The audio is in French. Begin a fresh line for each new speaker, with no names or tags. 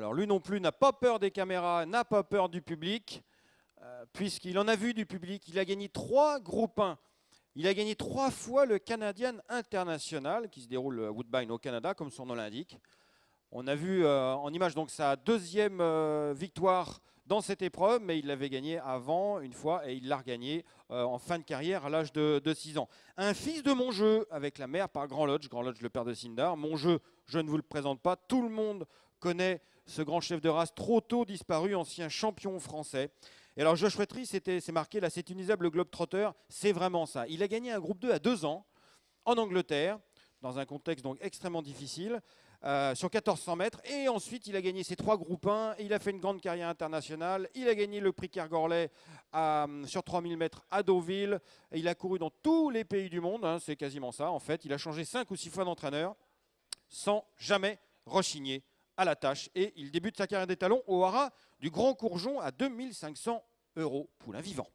Alors lui non plus n'a pas peur des caméras, n'a pas peur du public, euh, puisqu'il en a vu du public. Il a gagné trois groupes 1. Il a gagné trois fois le Canadian International, qui se déroule à Woodbine au Canada, comme son nom l'indique. On a vu euh, en image donc sa deuxième euh, victoire dans cette épreuve, mais il l'avait gagné avant une fois et il l'a regagné euh, en fin de carrière à l'âge de, 6 ans. Un fils de mon jeu avec la mère par Grand Lodge, Grand Lodge le père de Sindar. Mon jeu, je ne vous le présente pas, tout le monde connaît ce grand chef de race trop tôt disparu, ancien champion français. Et alors Josh c'était, c'est marqué là, c'est unisable, le Trotter, c'est vraiment ça. Il a gagné un groupe 2 à 2 ans en Angleterre dans un contexte donc extrêmement difficile, euh, sur 1400 mètres. Et ensuite, il a gagné ses trois groupes 1. Il a fait une grande carrière internationale. Il a gagné le prix Kergorlet euh, sur 3000 mètres à Deauville. il a couru dans tous les pays du monde. Hein, c'est quasiment ça, en fait. Il a changé cinq ou six fois d'entraîneur sans jamais rechigner à la tâche. Et il débute sa carrière d'étalon au Haras du Grand Courgeon à 2500 euros, poulain vivant.